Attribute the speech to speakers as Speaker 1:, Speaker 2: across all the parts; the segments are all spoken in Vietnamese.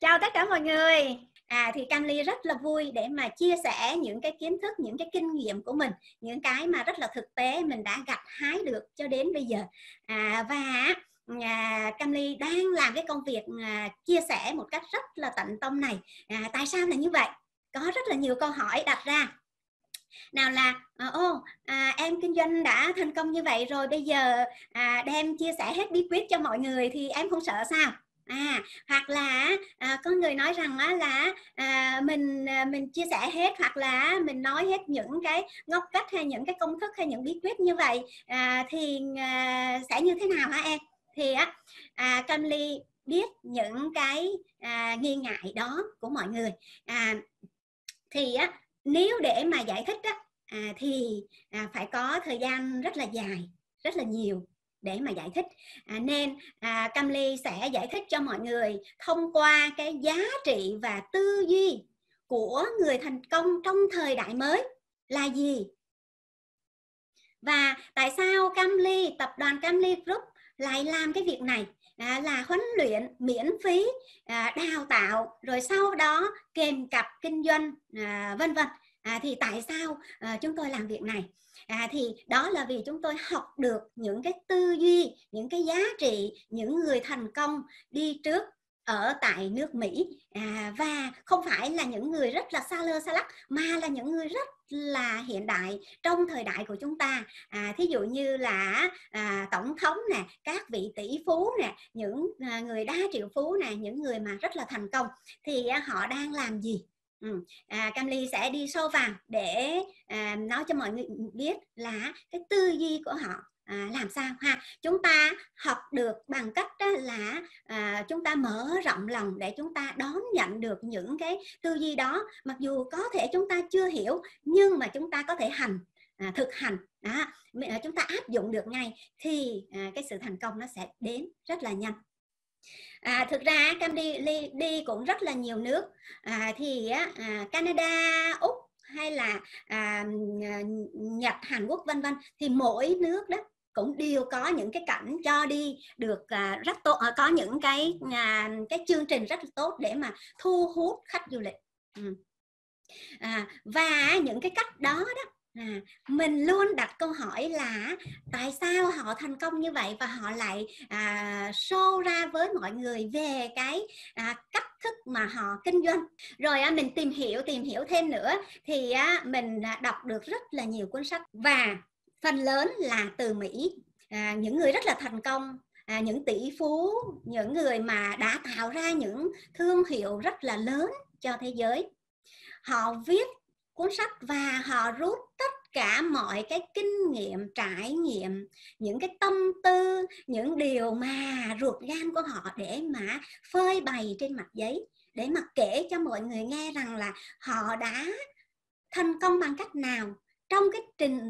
Speaker 1: Chào tất cả mọi người. À thì Ly rất là vui để mà chia sẻ những cái kiến thức, những cái kinh nghiệm của mình, những cái mà rất là thực tế mình đã gặt hái được cho đến bây giờ. À và à, Ly đang làm cái công việc à, chia sẻ một cách rất là tận tâm này. À, tại sao là như vậy? Có rất là nhiều câu hỏi đặt ra nào là ờ, ô à, em kinh doanh đã thành công như vậy rồi bây giờ à, đem chia sẻ hết bí quyết cho mọi người thì em không sợ sao à hoặc là à, có người nói rằng á, là à, mình à, mình chia sẻ hết hoặc là mình nói hết những cái ngóc cách hay những cái công thức hay những bí quyết như vậy à, thì à, sẽ như thế nào hả em thì á à, Camly biết những cái à, nghi ngại đó của mọi người à, thì á nếu để mà giải thích á, à, thì à, phải có thời gian rất là dài rất là nhiều để mà giải thích à, nên à, Camly sẽ giải thích cho mọi người thông qua cái giá trị và tư duy của người thành công trong thời đại mới là gì và tại sao Camly tập đoàn Camly Group lại làm cái việc này à, là huấn luyện miễn phí à, đào tạo rồi sau đó kèm cặp kinh doanh à, vân vân à, thì tại sao à, chúng tôi làm việc này à, thì đó là vì chúng tôi học được những cái tư duy những cái giá trị những người thành công đi trước ở tại nước Mỹ à, và không phải là những người rất là xa lơ xa lắc mà là những người rất là hiện đại trong thời đại của chúng ta à, thí dụ như là à, tổng thống nè các vị tỷ phú nè những à, người đa triệu phú nè những người mà rất là thành công thì à, họ đang làm gì Ừ. À, Camly sẽ đi sâu vào để à, nói cho mọi người biết là cái tư duy của họ à, làm sao ha chúng ta học được bằng cách đó là à, chúng ta mở rộng lòng để chúng ta đón nhận được những cái tư duy đó mặc dù có thể chúng ta chưa hiểu nhưng mà chúng ta có thể hành à, thực hành đó à, chúng ta áp dụng được ngay thì à, cái sự thành công nó sẽ đến rất là nhanh À, thực ra Cam đi, đi đi cũng rất là nhiều nước à, thì à, Canada, Úc hay là à, Nhật, Hàn Quốc vân vân thì mỗi nước đó cũng đều có những cái cảnh cho đi được à, rất tốt à, có những cái à, cái chương trình rất là tốt để mà thu hút khách du lịch ừ. à, và những cái cách đó đó À, mình luôn đặt câu hỏi là tại sao họ thành công như vậy và họ lại à, show ra với mọi người về cái à, cách thức mà họ kinh doanh rồi à, mình tìm hiểu tìm hiểu thêm nữa thì à, mình đọc được rất là nhiều cuốn sách và phần lớn là từ mỹ à, những người rất là thành công à, những tỷ phú những người mà đã tạo ra những thương hiệu rất là lớn cho thế giới họ viết cuốn sách và họ rút tất cả mọi cái kinh nghiệm trải nghiệm những cái tâm tư những điều mà ruột gan của họ để mà phơi bày trên mặt giấy để mà kể cho mọi người nghe rằng là họ đã thành công bằng cách nào trong cái trình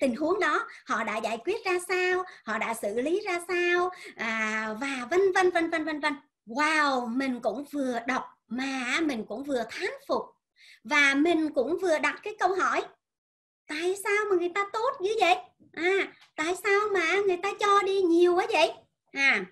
Speaker 1: tình huống đó họ đã giải quyết ra sao họ đã xử lý ra sao à, và vân vân vân vân vân vân wow mình cũng vừa đọc mà mình cũng vừa thán phục và mình cũng vừa đặt cái câu hỏi tại sao mà người ta tốt như vậy à tại sao mà người ta cho đi nhiều quá vậy à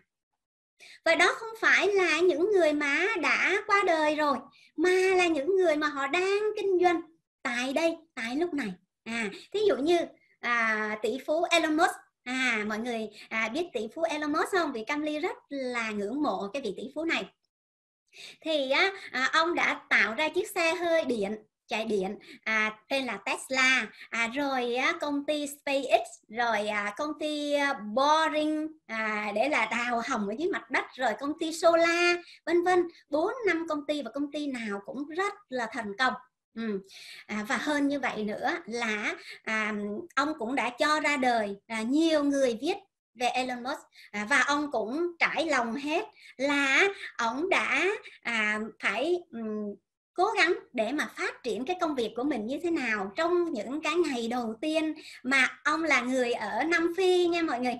Speaker 1: và đó không phải là những người mà đã qua đời rồi mà là những người mà họ đang kinh doanh tại đây tại lúc này à thí dụ như à, tỷ phú Elon Musk à mọi người à, biết tỷ phú Elon Musk không vì Camly rất là ngưỡng mộ cái vị tỷ phú này thì á, à, ông đã tạo ra chiếc xe hơi điện chạy điện à, tên là Tesla à, rồi á, công ty SpaceX rồi à, công ty à, Boring à, để là đào hồng ở dưới mặt đất rồi công ty Solar vân vân bốn năm công ty và công ty nào cũng rất là thành công Ừ. À, và hơn như vậy nữa là à, ông cũng đã cho ra đời à, nhiều người viết về Elon Musk à, và ông cũng trải lòng hết là ông đã à, phải um, cố gắng để mà phát triển cái công việc của mình như thế nào trong những cái ngày đầu tiên mà ông là người ở Nam Phi nha mọi người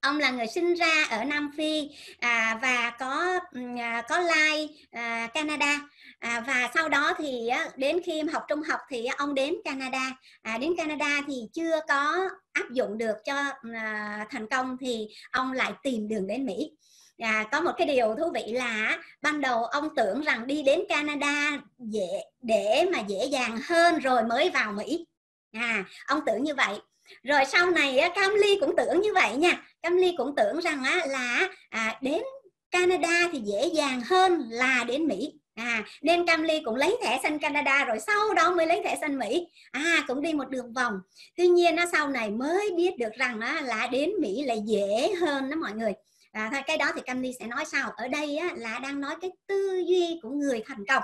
Speaker 1: ông là người sinh ra ở Nam Phi à, và có à, có lai à, Canada à, và sau đó thì đến khi em học trung học thì ông đến Canada à, đến Canada thì chưa có áp dụng được cho à, thành công thì ông lại tìm đường đến Mỹ à, có một cái điều thú vị là ban đầu ông tưởng rằng đi đến Canada dễ để mà dễ dàng hơn rồi mới vào Mỹ à ông tưởng như vậy rồi sau này Cam Ly cũng tưởng như vậy nha Cam Ly cũng tưởng rằng là à, đến Canada thì dễ dàng hơn là đến Mỹ à nên Camly cũng lấy thẻ xanh Canada rồi sau đó mới lấy thẻ xanh Mỹ à cũng đi một đường vòng tuy nhiên nó sau này mới biết được rằng á, là đến Mỹ là dễ hơn đó mọi người à, thôi cái đó thì Camly sẽ nói sau ở đây á, là đang nói cái tư duy của người thành công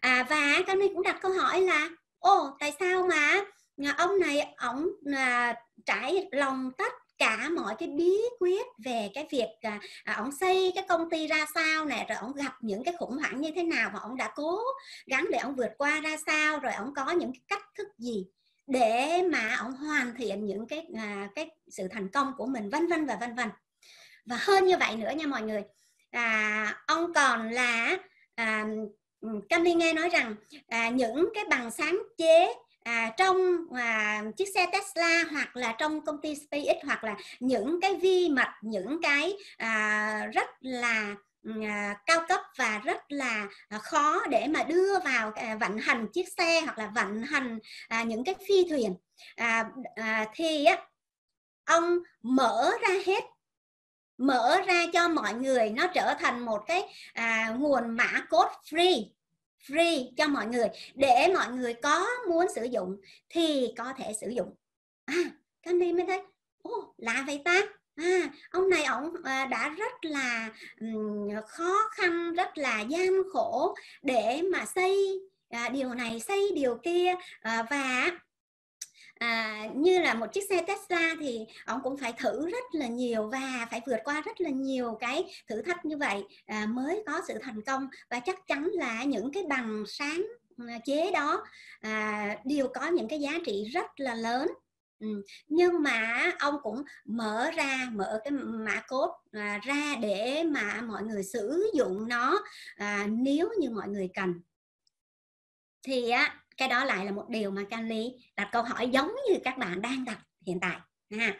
Speaker 1: à, và Camly cũng đặt câu hỏi là ô tại sao mà ông này ổng là trải lòng tất cả mọi cái bí quyết về cái việc à, à, ông xây cái công ty ra sao nè rồi ông gặp những cái khủng hoảng như thế nào và ông đã cố gắng để ông vượt qua ra sao rồi ông có những cái cách thức gì để mà ông hoàn thiện những cái à, cái sự thành công của mình vân vân và vân vân và hơn như vậy nữa nha mọi người à, ông còn là à, Cami nghe nói rằng à, những cái bằng sáng chế à, trong à, chiếc xe Tesla hoặc là trong công ty SpaceX hoặc là những cái vi mạch những cái à, rất là ừ, À, cao cấp và rất là à, khó để mà đưa vào à, vận hành chiếc xe hoặc là vận hành à, những cái phi thuyền à, thì ông mở ra hết mở ra cho mọi người nó trở thành một cái nguồn mã code free free cho mọi người để mọi người có muốn sử dụng thì có thể sử dụng à, Candy mới thấy ô, oh, lạ vậy ta à, ông này ông à, đã rất là khó khăn rất là gian khổ để mà xây à, điều này xây điều kia à, và à, như là một chiếc xe Tesla thì ông cũng phải thử rất là nhiều và phải vượt qua rất là nhiều cái thử thách như vậy à, mới có sự thành công và chắc chắn là những cái bằng sáng ừ, chế đó à, đều có những cái giá trị rất là lớn Ừ. nhưng mà ông cũng mở ra mở cái mã cốt à, ra để mà mọi người sử dụng nó à, nếu như mọi người cần thì á cái đó lại là một điều mà canly đặt câu hỏi giống như các bạn đang đặt hiện tại à,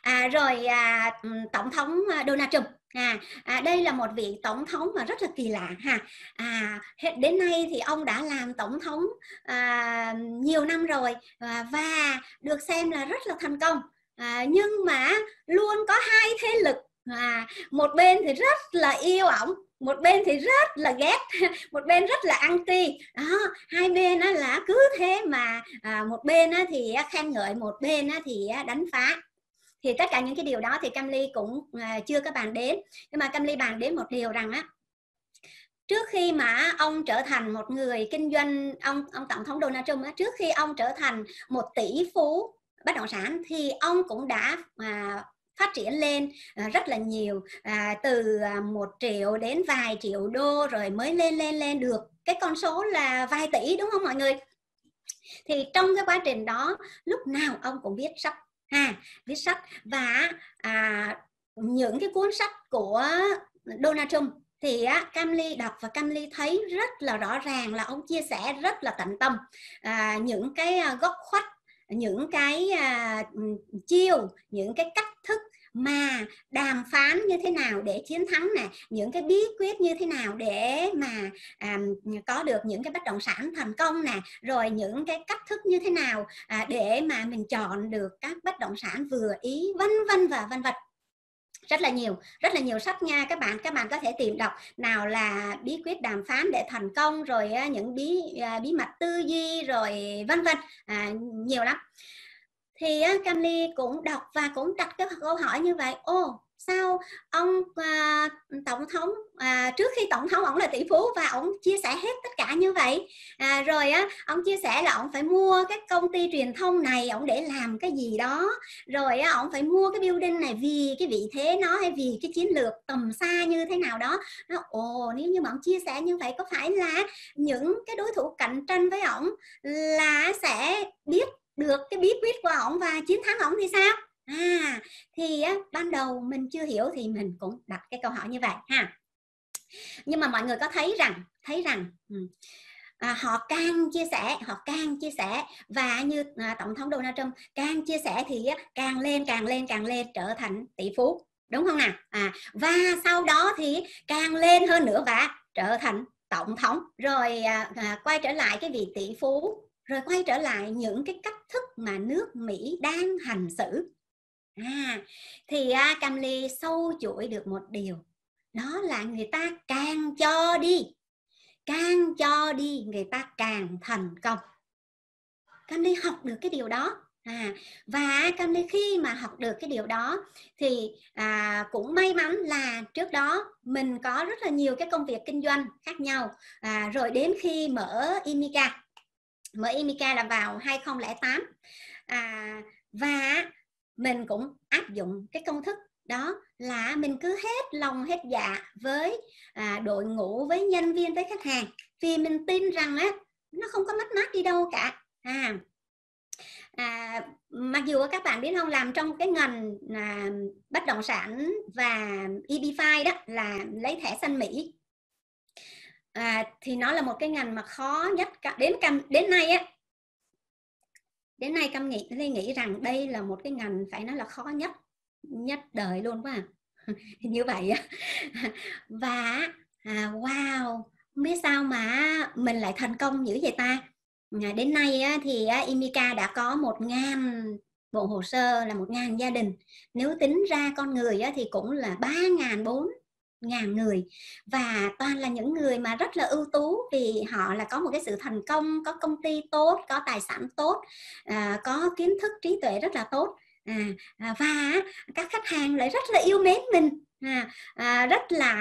Speaker 1: à, rồi à, tổng thống à, Donald Trump à, à đây là một vị tổng thống mà rất là kỳ lạ ha à hết đến nay thì ông đã làm tổng thống à, nhiều năm rồi à, và được xem là rất là thành công à, nhưng mà luôn có hai thế lực à, một bên thì rất là yêu ổng một bên thì rất là ghét một bên rất là anti đó hai bên á, là cứ thế mà à, một bên á, thì khen ngợi một bên á, thì đánh phá thì tất cả những cái điều đó thì cam ly cũng à, chưa các bạn đến nhưng mà cam ly bàn đến một điều rằng á trước khi mà ông trở thành một người kinh doanh ông ông tổng thống Donald Trump á, trước khi ông trở thành một tỷ phú bất động sản thì ông cũng đã à, phát triển lên à, rất là nhiều à, từ à, một triệu đến vài triệu đô rồi mới lên lên lên được cái con số là vài tỷ đúng không mọi người thì trong cái quá trình đó lúc nào ông cũng viết sách ha viết sách và à, những cái cuốn sách của Donald Trump thì á, Camly đọc và Camly thấy rất là rõ ràng là ông chia sẻ rất là tận tâm à, những cái góc khuất những cái à, chiêu những cái cách thức mà đàm phán như thế nào để chiến thắng này, những cái bí quyết như thế nào để mà à, có được những cái bất động sản thành công nè rồi những cái cách thức như thế nào à, để mà mình chọn được các bất động sản vừa ý vân vân và vân vật rất là nhiều rất là nhiều sách nha các bạn các bạn có thể tìm đọc nào là bí quyết đàm phán để thành công rồi những bí à, bí mật tư duy rồi vân vân à, nhiều lắm thì Cam Ly cũng đọc và cũng đặt cái câu hỏi như vậy ô sao ông à, tổng thống à, trước khi tổng thống ông là tỷ phú và ông chia sẻ hết tất cả như vậy à, rồi á ông chia sẻ là ông phải mua cái công ty truyền thông này ông để làm cái gì đó rồi á ông phải mua cái building này vì cái vị thế nó hay vì cái chiến lược tầm xa như thế nào đó nó ồ nếu như mà ông chia sẻ như vậy có phải là những cái đối thủ cạnh tranh với ông là sẽ biết được cái bí quyết của ông và chiến thắng ông thì sao à thì á, ban đầu mình chưa hiểu thì mình cũng đặt cái câu hỏi như vậy ha nhưng mà mọi người có thấy rằng thấy rằng ừ, à, họ càng chia sẻ họ càng chia sẻ và như à, tổng thống Donald Trump càng chia sẻ thì á, càng lên càng lên càng lên trở thành tỷ phú đúng không nào à và sau đó thì càng lên hơn nữa và trở thành tổng thống rồi à, à, quay trở lại cái vị tỷ phú rồi quay trở lại những cái cách thức mà nước Mỹ đang hành xử à, thì à, cam ly sâu chuỗi được một điều đó là người ta càng cho đi càng cho đi người ta càng thành công cam ly học được cái điều đó à và cam ly khi mà học được cái điều đó thì à, cũng may mắn là trước đó mình có rất là nhiều cái công việc kinh doanh khác nhau à, rồi đến khi mở imica mở imica là vào 2008 à, và mình cũng áp dụng cái công thức đó là mình cứ hết lòng hết dạ với à, đội ngũ với nhân viên với khách hàng vì mình tin rằng á nó không có mất mát đi đâu cả à, à mặc dù các bạn biết không làm trong cái ngành à, bất động sản và EB5 đó là lấy thẻ xanh Mỹ à, thì nó là một cái ngành mà khó nhất đến đến nay á đến nay cam nghĩ lê nghĩ rằng đây là một cái ngành phải nói là khó nhất nhất đời luôn quá à. như vậy và à, wow mấy sao mà mình lại thành công dữ vậy ta à, đến nay á, thì á, Imika đã có một ngàn bộ hồ sơ là một ngàn gia đình nếu tính ra con người á, thì cũng là ba ngàn bốn ngàn người và toàn là những người mà rất là ưu tú vì họ là có một cái sự thành công có công ty tốt có tài sản tốt à, có kiến thức trí tuệ rất là tốt à, à và các khách hàng lại rất là yêu mến mình à, à, rất là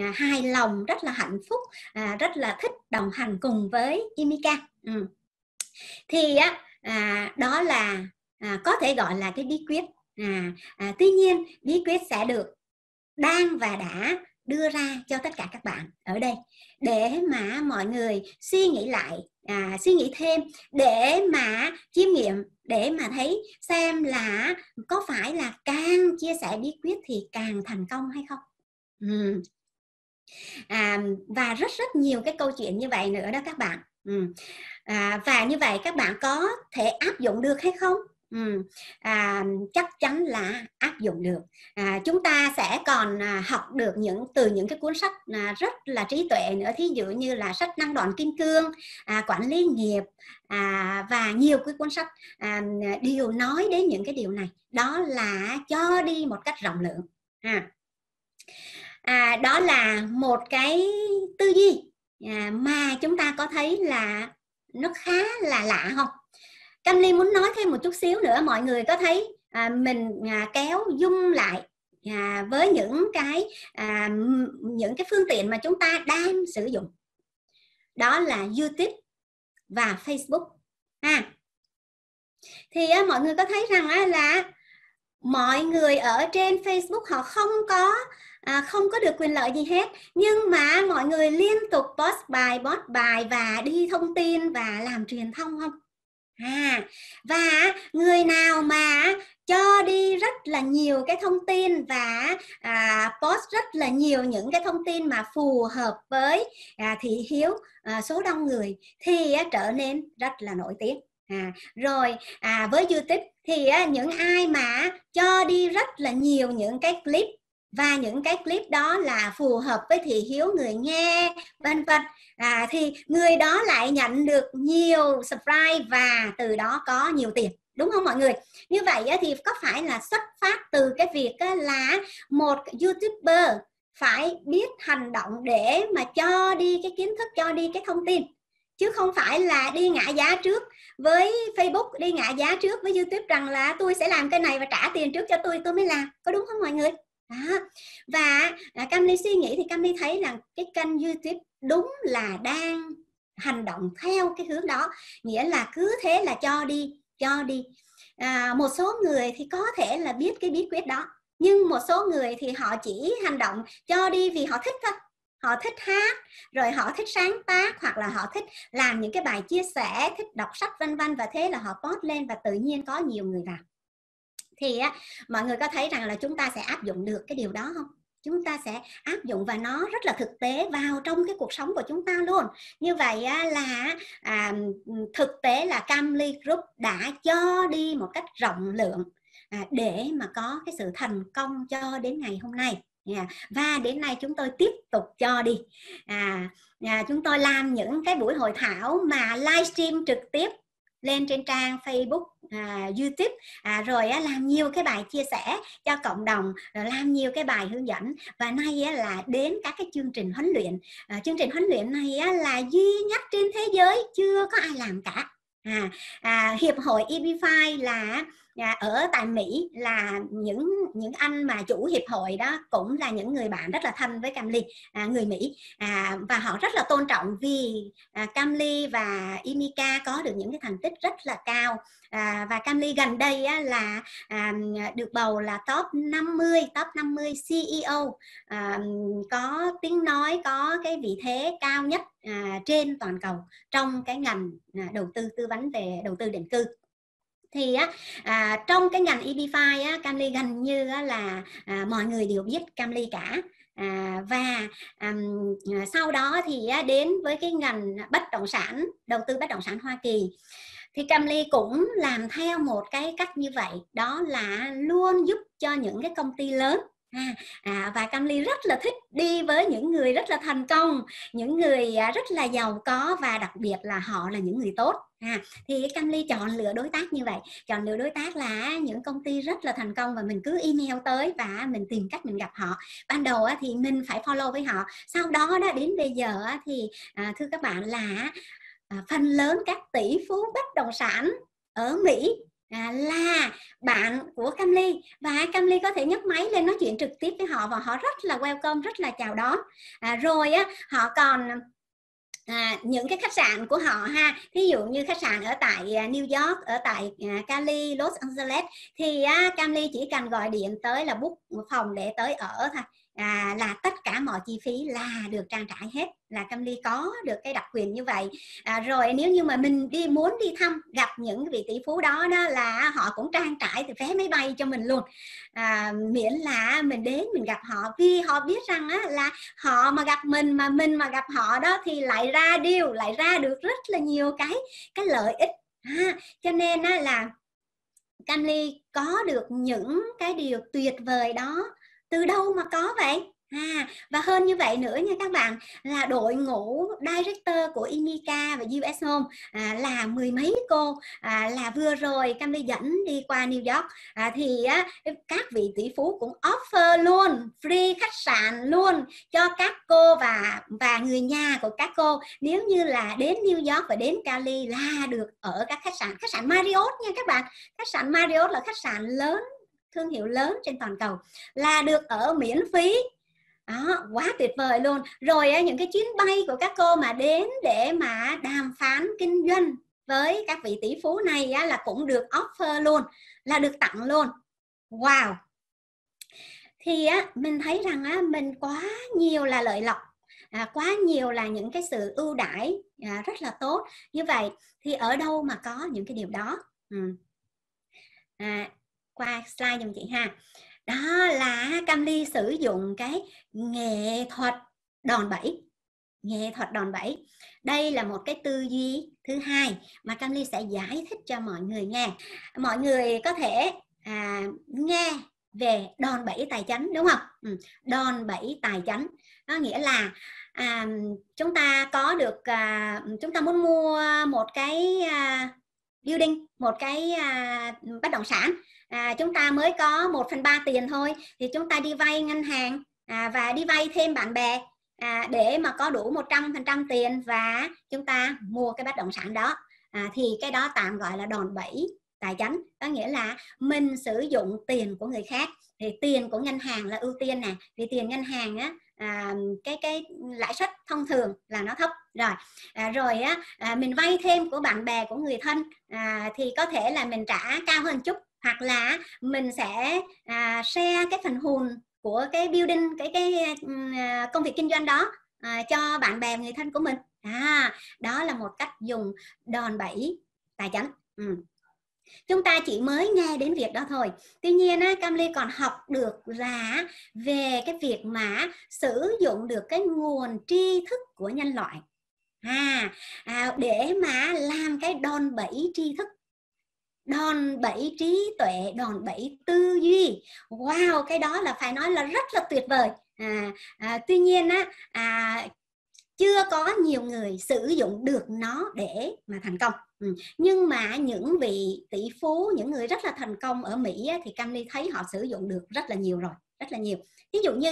Speaker 1: à, hài lòng rất là hạnh phúc à, rất là thích đồng hành cùng với Imika ừ. thì á à, đó là à, có thể gọi là cái bí quyết à, à, tuy nhiên bí quyết sẽ được đang và đã đưa ra cho tất cả các bạn ở đây để mà mọi người suy nghĩ lại à, suy nghĩ thêm để mà chiêm nghiệm để mà thấy xem là có phải là càng chia sẻ bí quyết thì càng thành công hay không ừ. à, và rất rất nhiều cái câu chuyện như vậy nữa đó các bạn ừ. à, và như vậy các bạn có thể áp dụng được hay không À, chắc chắn là áp dụng được à, chúng ta sẽ còn à, học được những từ những cái cuốn sách à, rất là trí tuệ nữa thí dụ như là sách năng đoạn kim cương à, quản lý nghiệp à, và nhiều cái cuốn sách à, đều nói đến những cái điều này đó là cho đi một cách rộng lượng à, à, đó là một cái tư duy à, mà chúng ta có thấy là nó khá là lạ không Canh ly muốn nói thêm một chút xíu nữa mọi người có thấy à, mình à, kéo dung lại à, với những cái à, những cái phương tiện mà chúng ta đang sử dụng đó là youtube và facebook ha à, thì à, mọi người có thấy rằng á, à, là mọi người ở trên facebook họ không có à, không có được quyền lợi gì hết nhưng mà mọi người liên tục post bài post bài và đi thông tin và làm truyền thông không à và người nào mà cho đi rất là nhiều cái thông tin và à, post rất là nhiều những cái thông tin mà phù hợp với à, thị hiếu à, số đông người thì à, trở nên rất là nổi tiếng à rồi à với youtube thì à, những ai mà cho đi rất là nhiều những cái clip và những cái clip đó là phù hợp với thị hiếu người nghe vân vân à, thì người đó lại nhận được nhiều subscribe và từ đó có nhiều tiền đúng không mọi người như vậy thì có phải là xuất phát từ cái việc là một youtuber phải biết hành động để mà cho đi cái kiến thức cho đi cái thông tin chứ không phải là đi ngã giá trước với Facebook đi ngã giá trước với YouTube rằng là tôi sẽ làm cái này và trả tiền trước cho tôi tôi mới làm có đúng không mọi người đó và à, Camly suy nghĩ thì Camly thấy rằng cái kênh YouTube đúng là đang hành động theo cái hướng đó nghĩa là cứ thế là cho đi cho đi à, một số người thì có thể là biết cái bí quyết đó nhưng một số người thì họ chỉ hành động cho đi vì họ thích thôi họ thích hát rồi họ thích sáng tác hoặc là họ thích làm những cái bài chia sẻ thích đọc sách vân vân và thế là họ post lên và tự nhiên có nhiều người vào thì á, mọi người có thấy rằng là chúng ta sẽ áp dụng được cái điều đó không chúng ta sẽ áp dụng và nó rất là thực tế vào trong cái cuộc sống của chúng ta luôn như vậy là à, thực tế là Camly Group đã cho đi một cách rộng lượng à, để mà có cái sự thành công cho đến ngày hôm nay Yeah. Và đến nay chúng tôi tiếp tục cho đi à, à, Chúng tôi làm những cái buổi hội thảo mà livestream trực tiếp lên trên trang Facebook à, YouTube à, rồi á, làm nhiều cái bài chia sẻ cho cộng đồng rồi làm nhiều cái bài hướng dẫn và nay á, là đến các cái chương trình huấn luyện à, chương trình huấn luyện này á, là duy nhất trên thế giới chưa có ai làm cả à, à hiệp hội EBFI là Dạ, ở tại Mỹ là những những anh mà chủ hiệp hội đó cũng là những người bạn rất là thân với Camly à, người Mỹ à, và họ rất là tôn trọng vì à, Camly và Imika có được những cái thành tích rất là cao à, và Camly gần đây á, là à, được bầu là top 50 top 50 CEO à, có tiếng nói có cái vị thế cao nhất à, trên toàn cầu trong cái ngành à, đầu tư tư vấn về đầu tư định cư thì á, à, trong cái ngành EBFI á, Camly gần như á, là à, mọi người đều biết Camly cả à, và um, sau đó thì á, đến với cái ngành bất động sản đầu tư bất động sản Hoa Kỳ thì Camly cũng làm theo một cái cách như vậy đó là luôn giúp cho những cái công ty lớn À, và Cam Ly rất là thích đi với những người rất là thành công, những người à, rất là giàu có và đặc biệt là họ là những người tốt. À, thì Cam Ly chọn lựa đối tác như vậy, chọn lựa đối tác là à, những công ty rất là thành công và mình cứ email tới và à, mình tìm cách mình gặp họ. Ban đầu thì mình phải follow với họ, sau đó đó đến bây giờ thì thưa các bạn là phần lớn các tỷ phú bất động sản ở Mỹ à, là bạn của Cam Ly và Cam Ly có thể nhấc máy lên nói chuyện trực tiếp với họ và họ rất là welcome rất là chào đón à, rồi á họ còn à, những cái khách sạn của họ ha ví dụ như khách sạn ở tại à, New York ở tại à, Cali Los Angeles thì à, Cali chỉ cần gọi điện tới là book phòng để tới ở thôi à, là tất cả mọi chi phí là được trang trải hết là Cam Ly có được cái đặc quyền như vậy à, rồi nếu như mà mình đi muốn đi thăm gặp những vị tỷ phú đó đó là họ cũng trang trải từ vé máy bay cho mình luôn à, miễn là mình đến mình gặp họ vì họ biết rằng á, là họ mà gặp mình mà mình mà gặp họ đó thì lại ra điều lại ra được rất là nhiều cái cái lợi ích ha à, cho nên á, là Ly có được những cái điều tuyệt vời đó từ đâu mà có vậy À, và hơn như vậy nữa nha các bạn là đội ngũ director của Inica và US Home à, là mười mấy cô à, là vừa rồi Cam Ly dẫn đi qua New York à, thì á, các vị tỷ phú cũng offer luôn free khách sạn luôn cho các cô và và người nhà của các cô nếu như là đến New York và đến Cali là được ở các khách sạn khách sạn Marriott nha các bạn khách sạn Marriott là khách sạn lớn thương hiệu lớn trên toàn cầu là được ở miễn phí đó quá tuyệt vời luôn rồi những cái chuyến bay của các cô mà đến để mà đàm phán kinh doanh với các vị tỷ phú này là cũng được offer luôn là được tặng luôn wow thì á mình thấy rằng á mình quá nhiều là lợi lộc à, quá nhiều là những cái sự ưu đãi à, rất là tốt như vậy thì ở đâu mà có những cái điều đó ừ. à, qua slide dùm chị ha đó là cam ly sử dụng cái nghệ thuật đòn bẩy nghệ thuật đòn bẩy đây là một cái tư duy thứ hai mà cam ly sẽ giải thích cho mọi người nghe mọi người có thể à, nghe về đòn bẩy tài chánh đúng không ừ, đòn bẩy tài chánh nó nghĩa là à, chúng ta có được à, chúng ta muốn mua một cái à, building một cái à, bất động sản à, chúng ta mới có 1 phần 3 tiền thôi thì chúng ta đi vay ngân hàng à, và đi vay thêm bạn bè à, để mà có đủ 100% tiền và chúng ta mua cái bất động sản đó à, thì cái đó tạm gọi là đòn bẩy tài chính có nghĩa là mình sử dụng tiền của người khác thì tiền của ngân hàng là ưu tiên nè vì tiền ngân hàng á à, cái cái lãi suất thông thường là nó thấp rồi à, rồi á à, mình vay thêm của bạn bè của người thân à, thì có thể là mình trả cao hơn chút hoặc là mình sẽ à, share cái phần hùn của cái building cái cái uh, công việc kinh doanh đó uh, cho bạn bè người thân của mình à đó là một cách dùng đòn bẩy tài chính ừ. chúng ta chỉ mới nghe đến việc đó thôi tuy nhiên á Cam Ly còn học được là về cái việc mà sử dụng được cái nguồn tri thức của nhân loại à, à để mà làm cái đòn bẩy tri thức đòn bẩy trí tuệ đòn bẩy tư duy wow cái đó là phải nói là rất là tuyệt vời à, à, tuy nhiên á à, chưa có nhiều người sử dụng được nó để mà thành công ừ, nhưng mà những vị tỷ phú những người rất là thành công ở mỹ thì cam ly thấy họ sử dụng được rất là nhiều rồi rất là nhiều ví dụ như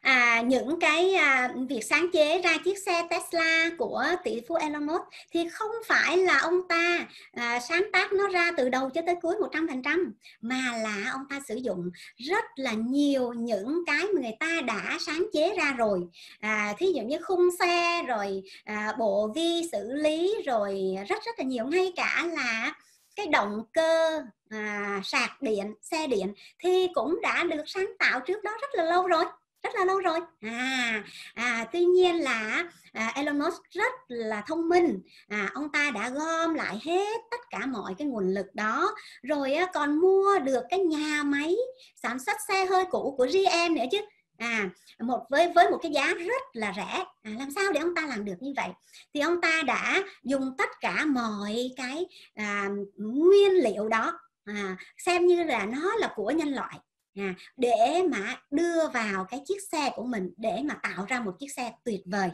Speaker 1: à, những cái à, việc sáng chế ra chiếc xe Tesla của tỷ phú Elon Musk thì không phải là ông ta à, sáng tác nó ra từ đầu cho tới cuối 100% mà là ông ta sử dụng rất là nhiều những cái người ta đã sáng chế ra rồi à, thí dụ như khung xe rồi à, bộ vi xử lý rồi rất rất là nhiều ngay cả là cái động cơ à, sạc điện xe điện thì cũng đã được sáng tạo trước đó rất là lâu rồi rất là lâu rồi à, à tuy nhiên là à, Elon Musk rất là thông minh à, ông ta đã gom lại hết tất cả mọi cái nguồn lực đó rồi á, còn mua được cái nhà máy sản xuất xe hơi cũ của GM nữa chứ à một với với một cái giá rất là rẻ à, làm sao để ông ta làm được như vậy thì ông ta đã dùng tất cả mọi cái à, nguyên liệu đó à, xem như là nó là của nhân loại à, để mà đưa vào cái chiếc xe của mình để mà tạo ra một chiếc xe tuyệt vời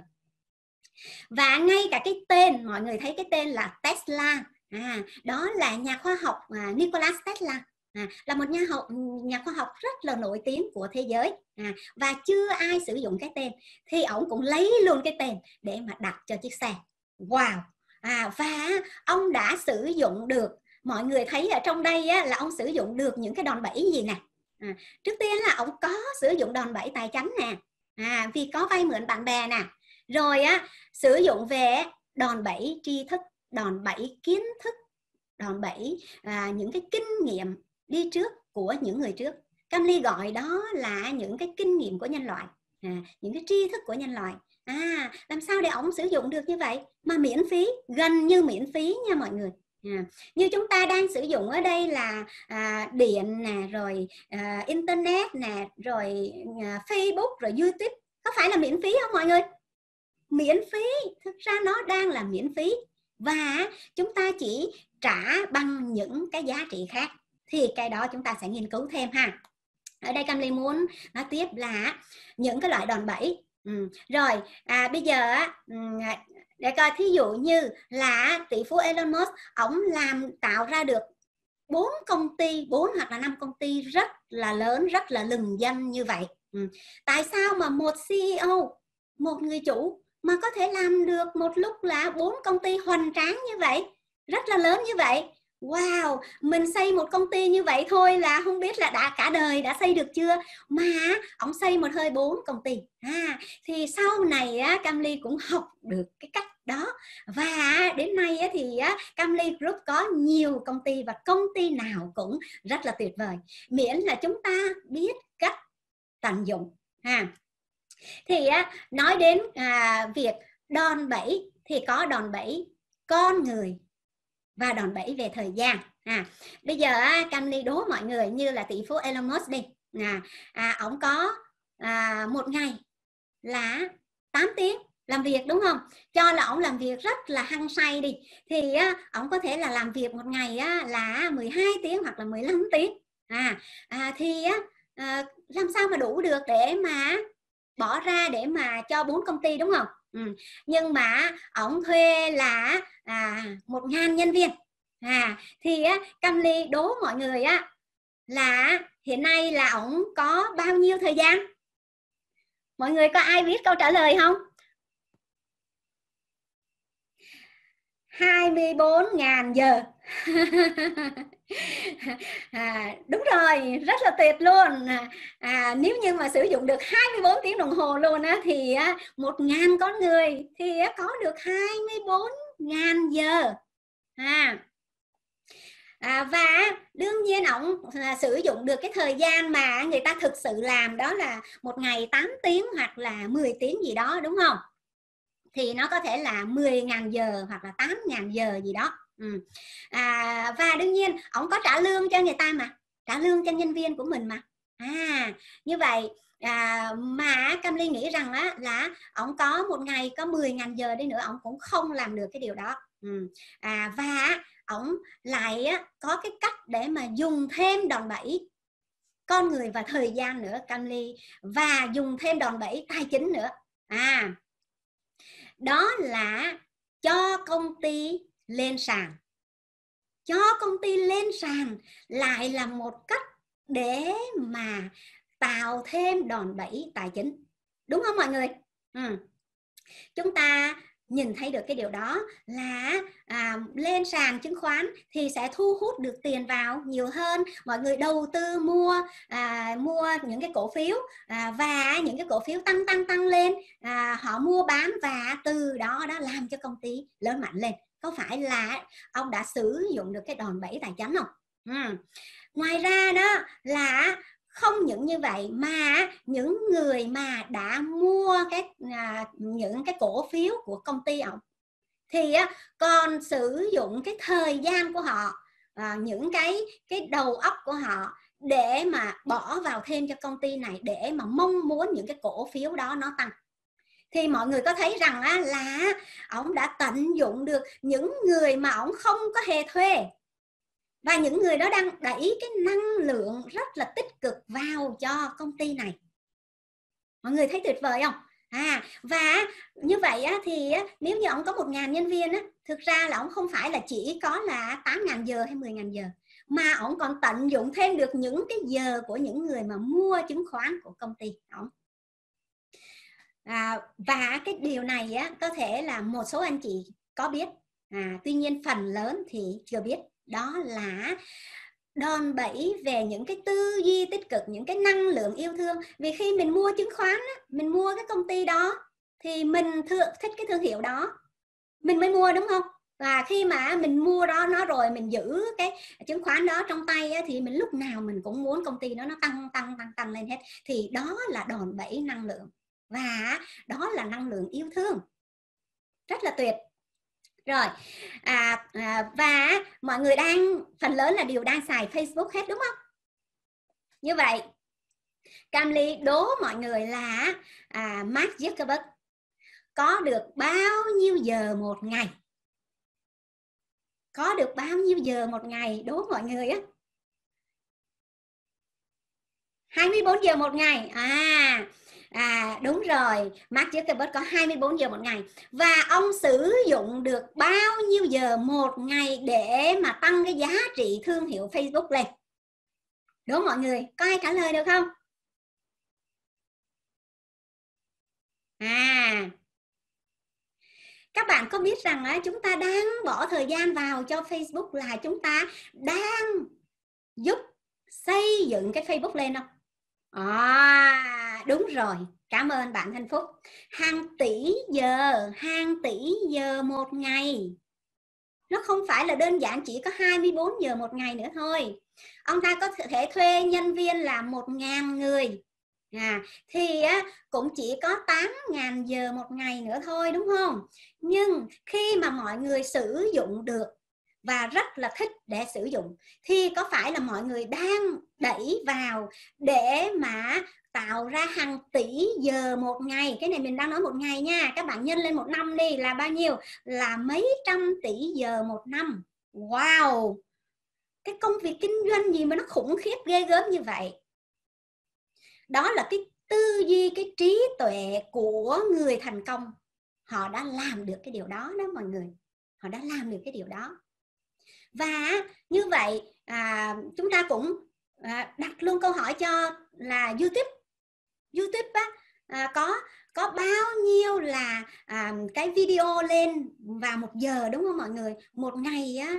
Speaker 1: và ngay cả cái tên mọi người thấy cái tên là Tesla à, đó là nhà khoa học à, Nikola Tesla à, là một nhà học nhà khoa học rất là nổi tiếng của thế giới à, và chưa ai sử dụng cái tên thì ổng cũng lấy luôn cái tên để mà đặt cho chiếc xe wow à, và ông đã sử dụng được mọi người thấy ở trong đây á, là ông sử dụng được những cái đòn bẩy gì nè à, trước tiên là ông có sử dụng đòn bẩy tài chánh nè à, vì có vay mượn bạn bè nè rồi á sử dụng về đòn bẩy tri thức đòn bẩy kiến thức đòn bẩy à, những cái kinh nghiệm đi trước của những người trước cam ly gọi đó là những cái kinh nghiệm của nhân loại à, những cái tri thức của nhân loại à làm sao để ổng sử dụng được như vậy mà miễn phí gần như miễn phí nha mọi người À, như chúng ta đang sử dụng ở đây là à, điện nè rồi à, internet nè rồi à, facebook rồi youtube có phải là miễn phí không mọi người miễn phí thực ra nó đang là miễn phí và chúng ta chỉ trả bằng những cái giá trị khác thì cái đó chúng ta sẽ nghiên cứu thêm ha ở đây cam ly muốn nói tiếp là những cái loại đòn bẩy Ừ. rồi à, bây giờ để coi thí dụ như là tỷ phú Elon Musk ổng làm tạo ra được bốn công ty bốn hoặc là năm công ty rất là lớn rất là lừng danh như vậy ừ. tại sao mà một CEO một người chủ mà có thể làm được một lúc là bốn công ty hoành tráng như vậy rất là lớn như vậy Wow, mình xây một công ty như vậy thôi là không biết là đã cả đời đã xây được chưa Mà ông xây một hơi bốn công ty à, Thì sau này á, Camly cũng học được cái cách đó Và đến nay á, thì á, Camly Group có nhiều công ty Và công ty nào cũng rất là tuyệt vời Miễn là chúng ta biết cách tận dụng à. Thì á, nói đến à, việc đòn bẩy thì có đòn bẩy con người và đòn bẩy về thời gian à bây giờ cam ly đố mọi người như là tỷ phú Elon Musk đi à, à ông có à, một ngày là 8 tiếng làm việc đúng không cho là ông làm việc rất là hăng say đi thì á, ông có thể là làm việc một ngày á, là 12 tiếng hoặc là 15 tiếng à, à thì á, à, làm sao mà đủ được để mà bỏ ra để mà cho bốn công ty đúng không Ừ. nhưng mà ổng thuê là à, một ngàn nhân viên à thì á, ly đố mọi người á là hiện nay là ổng có bao nhiêu thời gian mọi người có ai biết câu trả lời không 24.000 giờ à, đúng rồi rất là tuyệt luôn à, nếu như mà sử dụng được 24 tiếng đồng hồ luôn á thì một ngàn con người thì có được 24 ngàn giờ à, à, và đương nhiên ông à, sử dụng được cái thời gian mà người ta thực sự làm đó là một ngày 8 tiếng hoặc là 10 tiếng gì đó đúng không thì nó có thể là 10.000 giờ hoặc là 8.000 giờ gì đó Ừ. à, và đương nhiên ông có trả lương cho người ta mà trả lương cho nhân viên của mình mà à như vậy à, mà Cam Ly nghĩ rằng á, là ông có một ngày có 10 ngàn giờ đi nữa ông cũng không làm được cái điều đó ừ. à, và ông lại á, có cái cách để mà dùng thêm đòn bẩy con người và thời gian nữa Cam Ly và dùng thêm đòn bẩy tài chính nữa à đó là cho công ty lên sàn cho công ty lên sàn lại là một cách để mà tạo thêm đòn bẩy tài chính đúng không mọi người ừ. chúng ta nhìn thấy được cái điều đó là à, lên sàn chứng khoán thì sẽ thu hút được tiền vào nhiều hơn mọi người đầu tư mua à, mua những cái cổ phiếu à, và những cái cổ phiếu tăng tăng tăng lên à, họ mua bán và từ đó đó làm cho công ty lớn mạnh lên có phải là ông đã sử dụng được cái đòn bẩy tài chánh không ừ. ngoài ra đó là không những như vậy mà những người mà đã mua cái à, những cái cổ phiếu của công ty ông thì á, còn sử dụng cái thời gian của họ à, những cái cái đầu óc của họ để mà bỏ vào thêm cho công ty này để mà mong muốn những cái cổ phiếu đó nó tăng thì mọi người có thấy rằng á, là ông đã tận dụng được những người mà ông không có hề thuê
Speaker 2: và những người đó đang
Speaker 1: đẩy cái năng lượng rất là tích cực vào cho công ty này mọi người thấy tuyệt vời không à và như vậy á, thì á, nếu như ông có một ngàn nhân viên á, thực ra là ông không phải là chỉ có là tám ngàn giờ hay mười ngàn giờ mà ông còn tận dụng thêm được những cái giờ của những người mà mua chứng khoán của công ty ông à, và cái điều này á, có thể là một số anh chị có biết à, tuy nhiên phần lớn thì chưa biết đó là đòn bẩy về những cái tư duy tích cực những cái năng lượng yêu thương vì khi mình mua chứng khoán á, mình mua cái công ty đó thì mình thượng thích cái thương hiệu đó mình mới mua đúng không và khi mà mình mua đó nó rồi mình giữ cái chứng khoán đó trong tay á, thì mình lúc nào mình cũng muốn công ty nó nó tăng tăng tăng tăng lên hết thì đó là đòn bẩy năng lượng và đó là năng lượng yêu thương rất là tuyệt rồi à, à, và mọi người đang phần lớn là đều đang xài Facebook hết đúng không như vậy Cam Ly đố mọi người là à, Mark Zuckerberg có được bao nhiêu giờ một ngày có được bao nhiêu giờ một ngày đố mọi người á 24 giờ một ngày à à đúng rồi Mark Zuckerberg có 24 giờ một ngày và ông sử dụng được bao nhiêu giờ một ngày để mà tăng cái giá trị thương hiệu Facebook lên đúng mọi người có ai trả lời được không à các bạn có biết rằng là chúng ta đang bỏ thời gian vào cho Facebook là chúng ta đang giúp xây dựng cái Facebook lên không? À, đúng rồi cảm ơn bạn Thanh phúc hàng tỷ giờ hàng tỷ giờ một ngày nó không phải là đơn giản chỉ có 24 giờ một ngày nữa thôi ông ta có thể thuê nhân viên là 1.000 người à, thì á, cũng chỉ có 8.000 giờ một ngày nữa thôi đúng không nhưng khi mà mọi người sử dụng được và rất là thích để sử dụng thì có phải là mọi người đang đẩy vào để mà tạo ra hàng tỷ giờ một ngày cái này mình đang nói một ngày nha các bạn nhân lên một năm đi là bao nhiêu là mấy trăm tỷ giờ một năm wow cái công việc kinh doanh gì mà nó khủng khiếp ghê gớm như vậy đó là cái tư duy cái trí tuệ của người thành công họ đã làm được cái điều đó đó mọi người họ đã làm được cái điều đó và như vậy à, chúng ta cũng à, đặt luôn câu hỏi cho là youtube YouTube á à, có có bao nhiêu là à, cái video lên vào một giờ đúng không mọi người một ngày á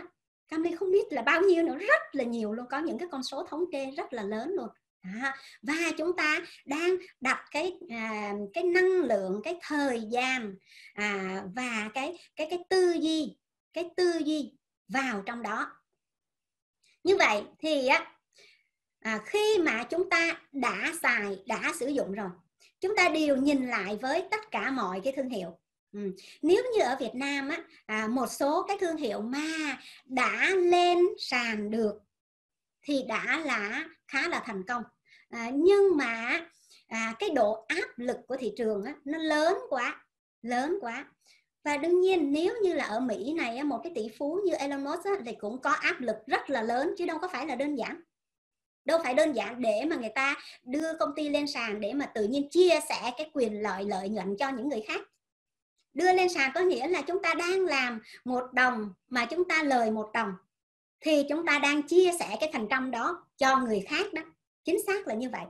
Speaker 1: cam ly không biết là bao nhiêu nữa rất là nhiều luôn có những cái con số thống kê rất là lớn luôn à, và chúng ta đang đặt cái à, cái năng lượng cái thời gian à, và cái cái cái tư duy cái tư duy vào trong đó như vậy thì á à, khi mà chúng ta đã xài đã sử dụng rồi chúng ta đều nhìn lại với tất cả mọi cái thương hiệu Ừ. Nếu như ở Việt Nam á, à, một số cái thương hiệu mà đã lên sàn được thì đã là khá là thành công. À, nhưng mà à, cái độ áp lực của thị trường á, nó lớn quá, lớn quá. Và đương nhiên nếu như là ở Mỹ này một cái tỷ phú như Elon Musk thì cũng có áp lực rất là lớn chứ đâu có phải là đơn giản đâu phải đơn giản để mà người ta đưa công ty lên sàn để mà tự nhiên chia sẻ cái quyền lợi lợi nhuận cho những người khác đưa lên sàn có nghĩa là chúng ta đang làm một đồng mà chúng ta lời một đồng thì chúng ta đang chia sẻ cái thành trăm đó cho người khác đó chính xác là như vậy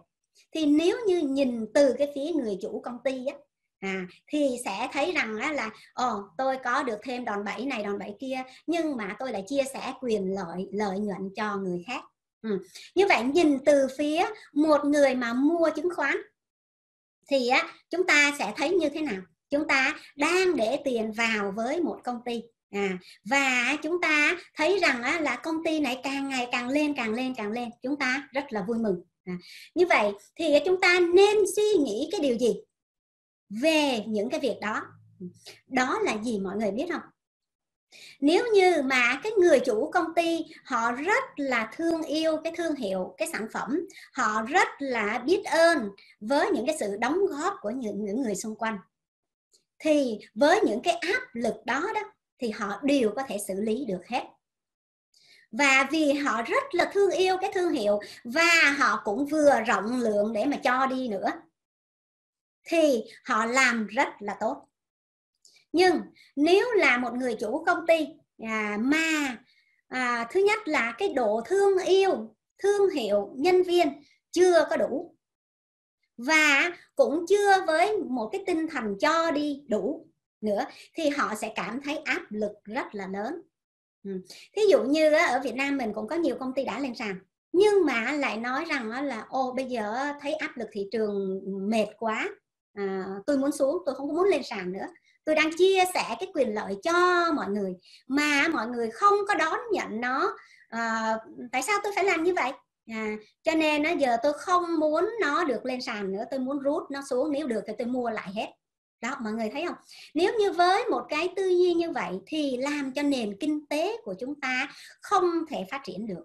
Speaker 1: thì nếu như nhìn từ cái phía người chủ công ty á à, thì sẽ thấy rằng á, là ồ tôi có được thêm đòn bẩy này đòn bẩy kia nhưng mà tôi lại chia sẻ quyền lợi lợi nhuận cho người khác Ừ. như vậy nhìn từ phía một người mà mua chứng khoán thì á, chúng ta sẽ thấy như thế nào chúng ta đang để tiền vào với một công ty à, và chúng ta thấy rằng á, là công ty này càng ngày càng lên càng lên càng lên chúng ta rất là vui mừng à, như vậy thì chúng ta nên suy nghĩ cái điều gì về những cái việc đó ừ. đó là gì mọi người biết không nếu như mà cái người chủ công ty họ rất là thương yêu cái thương hiệu cái sản phẩm họ rất là biết ơn với những cái sự đóng góp của những, những người xung quanh thì với những cái áp lực đó đó thì họ đều có thể xử lý được hết và vì họ rất là thương yêu cái thương hiệu và họ cũng vừa rộng lượng để mà cho đi nữa thì họ làm rất là tốt nhưng nếu là một người chủ công ty à, mà à, thứ nhất là cái độ thương yêu thương hiệu nhân viên chưa có đủ và cũng chưa với một cái tinh thần cho đi đủ nữa thì họ sẽ cảm thấy áp lực rất là lớn ừ. thí dụ như ở Việt Nam mình cũng có nhiều công ty đã lên sàn nhưng mà lại nói rằng là ô bây giờ thấy áp lực thị trường mệt quá à, tôi muốn xuống tôi không có muốn lên sàn nữa tôi đang chia sẻ cái quyền lợi cho mọi người mà mọi người không có đón nhận nó à, tại sao tôi phải làm như vậy à, cho nên nó giờ tôi không muốn nó được lên sàn nữa tôi muốn rút nó xuống nếu được thì tôi mua lại hết đó mọi người thấy không nếu như với một cái tư duy như vậy thì làm cho nền kinh tế của chúng ta không thể phát triển được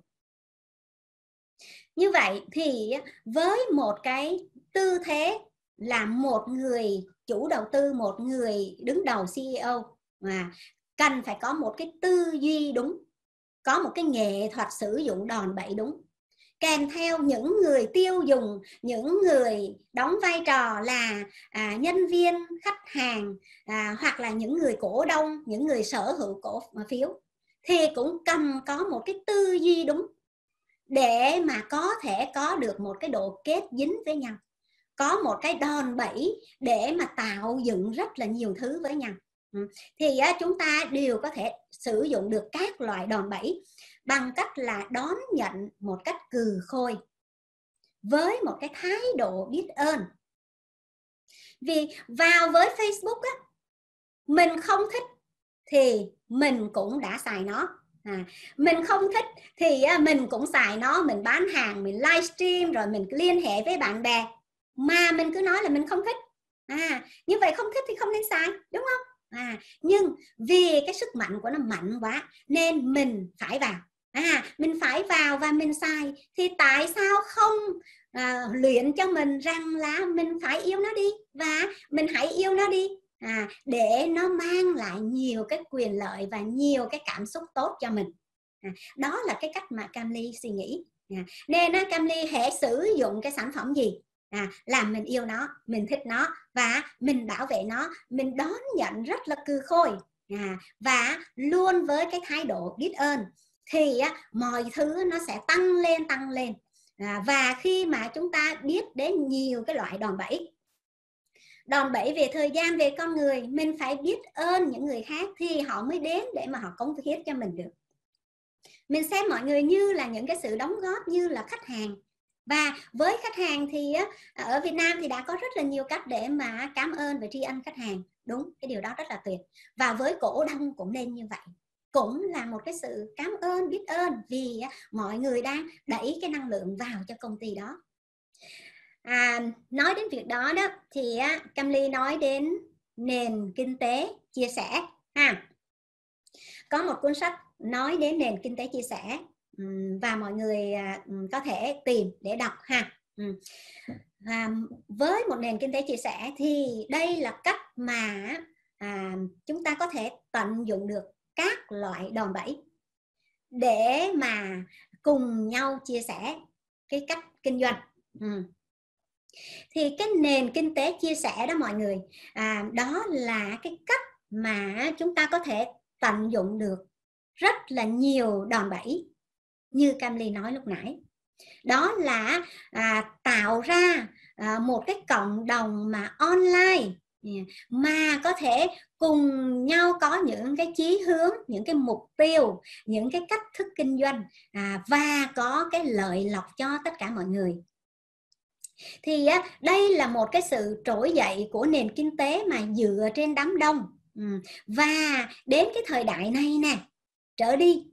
Speaker 1: như vậy thì với một cái tư thế là một người chủ đầu tư một người đứng đầu CEO mà cần phải có một cái tư duy đúng có một cái nghệ thuật sử dụng đòn bẩy đúng kèm theo những người tiêu dùng những người đóng vai trò là à, nhân viên khách hàng à, hoặc là những người cổ đông những người sở hữu cổ phiếu thì cũng cần có một cái tư duy đúng để mà có thể có được một cái độ kết dính với nhau có một cái đòn bẩy để mà tạo dựng rất là nhiều thứ với nhau ừ. thì chúng ta đều có thể sử dụng được các loại đòn bẩy bằng cách là đón nhận một cách cừ khôi với một cái thái độ biết ơn vì vào với Facebook á mình không thích thì mình cũng đã xài nó à, mình không thích thì mình cũng xài nó mình bán hàng mình livestream rồi mình liên hệ với bạn bè mà mình cứ nói là mình không thích à như vậy không thích thì không nên xài đúng không à nhưng vì cái sức mạnh của nó mạnh quá nên mình phải vào à mình phải vào và mình xài thì tại sao không à, luyện cho mình rằng là mình phải yêu nó đi và mình hãy yêu nó đi à để nó mang lại nhiều cái quyền lợi và nhiều cái cảm xúc tốt cho mình à, đó là cái cách mà Camly suy nghĩ à, nên á, Camly hãy sử dụng cái sản phẩm gì à, là mình yêu nó mình thích nó và mình bảo vệ nó mình đón nhận rất là cư khôi à, và luôn với cái thái độ biết ơn thì á, mọi thứ nó sẽ tăng lên tăng lên à, và khi mà chúng ta biết đến nhiều cái loại đòn bẩy đòn bẩy về thời gian về con người mình phải biết ơn những người khác thì họ mới đến để mà họ cống hiến cho mình được mình xem mọi người như là những cái sự đóng góp như là khách hàng và với khách hàng thì à, ở Việt Nam thì đã có rất là nhiều cách để mà cảm ơn và tri ân khách hàng đúng cái điều đó rất là tuyệt và với cổ đông cũng nên như vậy cũng là một cái sự cảm ơn biết ơn vì mọi người đang đẩy cái năng lượng vào cho công ty đó à, nói đến việc đó đó thì Cam Ly nói đến nền kinh tế chia sẻ ha à, có một cuốn sách nói đến nền kinh tế chia sẻ và mọi người à, có thể tìm để đọc ha và với một nền kinh tế chia sẻ thì đây là cách mà à, chúng ta có thể tận dụng được các loại đòn bẩy để mà cùng nhau chia sẻ cái cách kinh doanh thì cái nền kinh tế chia sẻ đó mọi người à, đó là cái cách mà chúng ta có thể tận dụng được rất là nhiều đòn bẩy như cam ly nói lúc nãy đó là à, tạo ra à, một cái cộng đồng mà online à, mà có thể cùng nhau có những cái chí hướng những cái mục tiêu những cái cách thức kinh doanh à, và có cái lợi lộc cho tất cả mọi người thì à, đây là một cái sự trỗi dậy của nền kinh tế mà dựa trên đám đông ừ, và đến cái thời đại này nè trở đi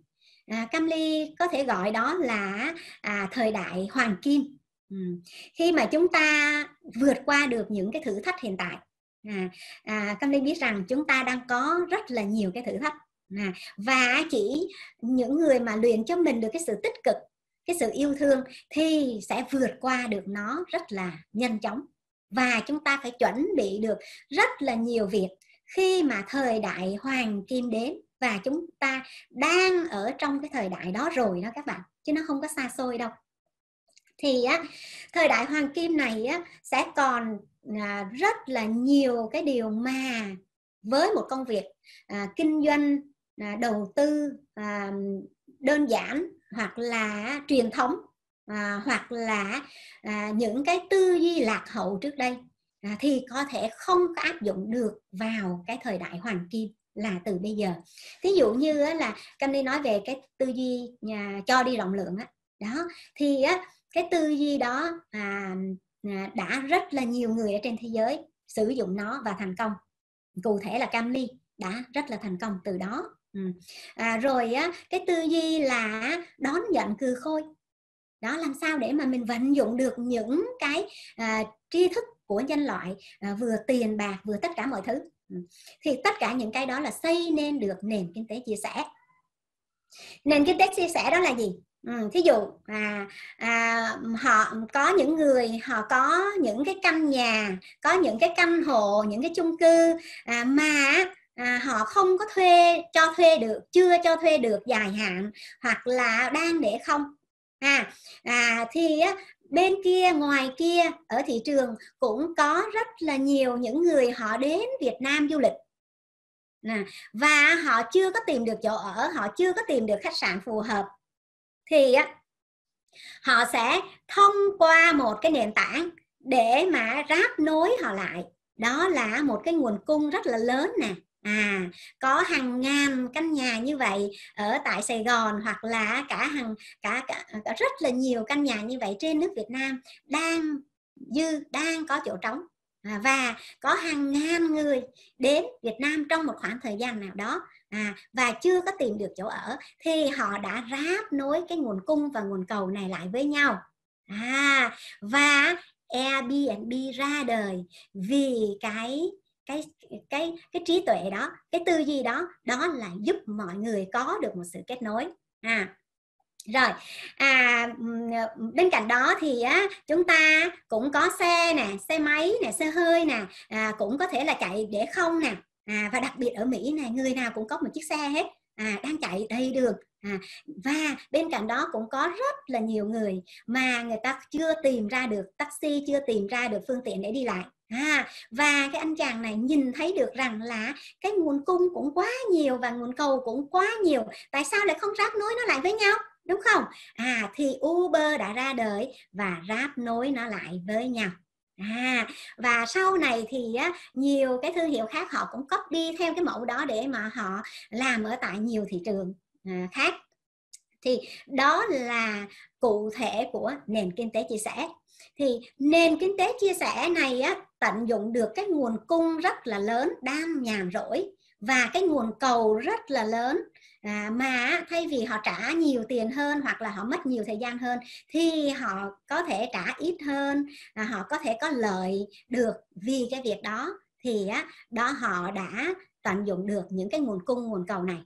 Speaker 1: à, Ly có thể gọi đó là à, thời đại hoàng kim ừ. khi mà chúng ta vượt qua được những cái thử thách hiện tại à, à, Camly biết rằng chúng ta đang có rất là nhiều cái thử thách à, và chỉ những người mà luyện cho mình được cái sự tích cực cái sự yêu thương thì sẽ vượt qua được nó rất là nhanh chóng và chúng ta phải chuẩn bị được rất là nhiều việc khi mà thời đại hoàng kim đến và chúng ta đang ở trong cái thời đại đó rồi đó các bạn chứ nó không có xa xôi đâu thì á, thời đại hoàng kim này á, sẽ còn à, rất là nhiều cái điều mà với một công việc à, kinh doanh à, đầu tư à, đơn giản hoặc là truyền thống à, hoặc là à, những cái tư duy lạc hậu trước đây à, thì có thể không có áp dụng được vào cái thời đại hoàng kim là từ bây giờ thí dụ như là Cami nói về cái tư duy nhà cho đi rộng lượng á đó thì á cái tư duy đó à, à, đã rất là nhiều người ở trên thế giới sử dụng nó và thành công cụ thể là cam ly đã rất là thành công từ đó ừ. à, rồi á cái tư duy là đón giận cừ khôi đó làm sao để mà mình vận dụng được những cái à, tri thức của nhân loại à, vừa tiền bạc vừa tất cả mọi thứ Ừ. thì tất cả những cái đó là xây nên được nền kinh tế chia sẻ nền kinh tế chia sẻ đó là gì Ừ, thí dụ à, à, họ có những người họ có những cái căn nhà có những cái căn hộ những cái chung cư à, mà à, họ không có thuê cho thuê được chưa cho thuê được dài hạn hoặc là đang để không à, à thì bên kia ngoài kia ở thị trường cũng có rất là nhiều những người họ đến Việt Nam du lịch và họ chưa có tìm được chỗ ở họ chưa có tìm được khách sạn phù hợp thì họ sẽ thông qua một cái nền tảng để mà ráp nối họ lại đó là một cái nguồn cung rất là lớn nè à có hàng ngàn căn nhà như vậy ở tại Sài Gòn hoặc là cả hàng cả, cả, cả rất là nhiều căn nhà như vậy trên nước Việt Nam đang dư đang có chỗ trống à, và có hàng ngàn người đến Việt Nam trong một khoảng thời gian nào đó à, và chưa có tìm được chỗ ở thì họ đã ráp nối cái nguồn cung và nguồn cầu này lại với nhau à, và Airbnb ra đời vì cái cái cái cái trí tuệ đó cái tư duy đó đó là giúp mọi người có được một sự kết nối à rồi à, bên cạnh đó thì á, chúng ta cũng có xe nè xe máy nè xe hơi nè à, cũng có thể là chạy để không nè à, và đặc biệt ở mỹ này người nào cũng có một chiếc xe hết à, đang chạy đầy đường à, và bên cạnh đó cũng có rất là nhiều người mà người ta chưa tìm ra được taxi chưa tìm ra được phương tiện để đi lại À, và cái anh chàng này nhìn thấy được rằng là cái nguồn cung cũng quá nhiều và nguồn cầu cũng quá nhiều tại sao lại không ráp nối nó lại với nhau đúng không à thì uber đã ra đời và ráp nối nó lại với nhau à và sau này thì á, nhiều cái thương hiệu khác họ cũng copy theo cái mẫu đó để mà họ làm ở tại nhiều thị trường à, khác thì đó là cụ thể của nền kinh tế chia sẻ thì nền kinh tế chia sẻ này á, tận dụng được cái nguồn cung rất là lớn đang nhàn rỗi và cái nguồn cầu rất là lớn à, mà thay vì họ trả nhiều tiền hơn hoặc là họ mất nhiều thời gian hơn thì họ có thể trả ít hơn à, họ có thể có lợi được vì cái việc đó thì á, đó họ đã tận dụng được những cái nguồn cung nguồn cầu này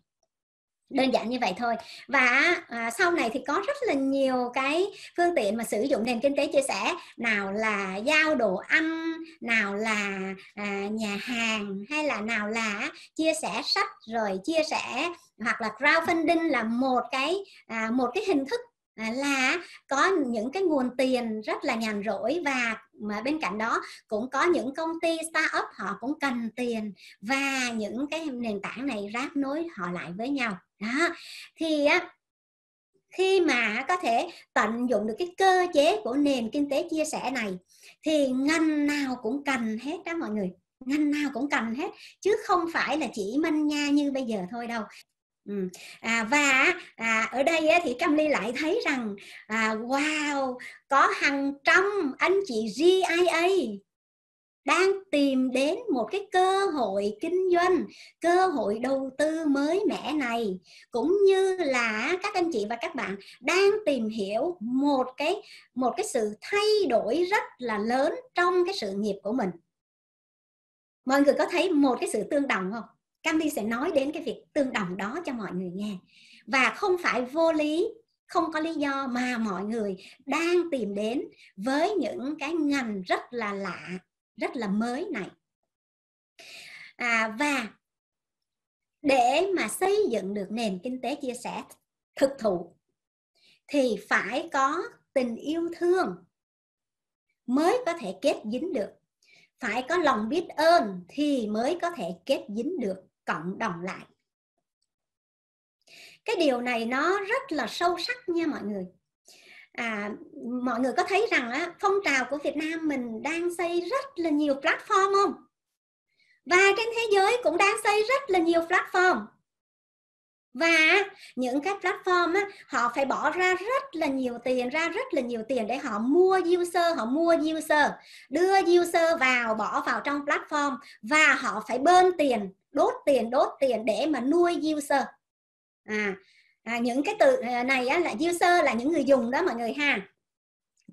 Speaker 1: đơn giản như vậy thôi và à, sau này thì có rất là nhiều cái phương tiện mà sử dụng nền kinh tế chia sẻ nào là giao đồ ăn nào là à, nhà hàng hay là nào là chia sẻ sách rồi chia sẻ hoặc là crowdfunding là một cái à, một cái hình thức là có những cái nguồn tiền rất là nhàn rỗi và mà bên cạnh đó cũng có những công ty startup họ cũng cần tiền và những cái nền tảng này ráp nối họ lại với nhau đó thì khi mà có thể tận dụng được cái cơ chế của nền kinh tế chia sẻ này thì ngành nào cũng cần hết đó mọi người ngành nào cũng cần hết chứ không phải là chỉ manh nha như bây giờ thôi đâu À, và à, ở đây á, thì Cam Ly lại thấy rằng à, wow có hàng trăm anh chị GIA đang tìm đến một cái cơ hội kinh doanh, cơ hội đầu tư mới mẻ này cũng như là các anh chị và các bạn đang tìm hiểu một cái một cái sự thay đổi rất là lớn trong cái sự nghiệp của mình. Mọi người có thấy một cái sự tương đồng không? Gandhi sẽ nói đến cái việc tương đồng đó cho mọi người nghe và không phải vô lý không có lý do mà mọi người đang tìm đến với những cái ngành rất là lạ rất là mới này à, và để mà xây dựng được nền kinh tế chia sẻ thực thụ thì phải có tình yêu thương mới có thể kết dính được phải có lòng biết ơn thì mới có thể kết dính được cộng đồng lại cái điều này nó rất là sâu sắc nha mọi người à, mọi người có thấy rằng á, phong trào của Việt Nam mình đang xây rất là nhiều platform không và trên thế giới cũng đang xây rất là nhiều platform và những cái platform á, họ phải bỏ ra rất là nhiều tiền ra rất là nhiều tiền để họ mua user họ mua user đưa user vào bỏ vào trong platform và họ phải bơm tiền đốt tiền đốt tiền để mà nuôi user à, à những cái từ à, này á, là user là những người dùng đó mọi người ha